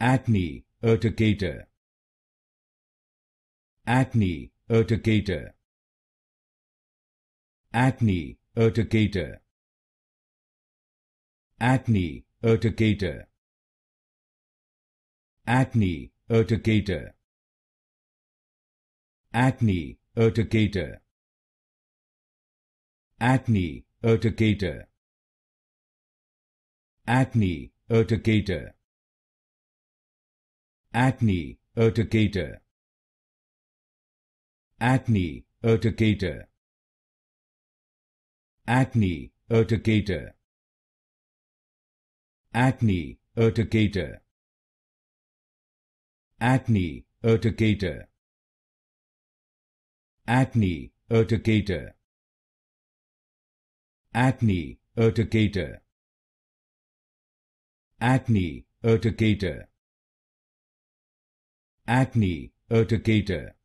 Acne urticator. Acne urticator. Acne urticator. Acne urticator. Acne urticator. Acne urticator. Acne Acne Acne urticata. Acne urticata. Acne urticata. Acne urticata. Acne urticata. Acne urticata. Acne urticata. Acne acne urticata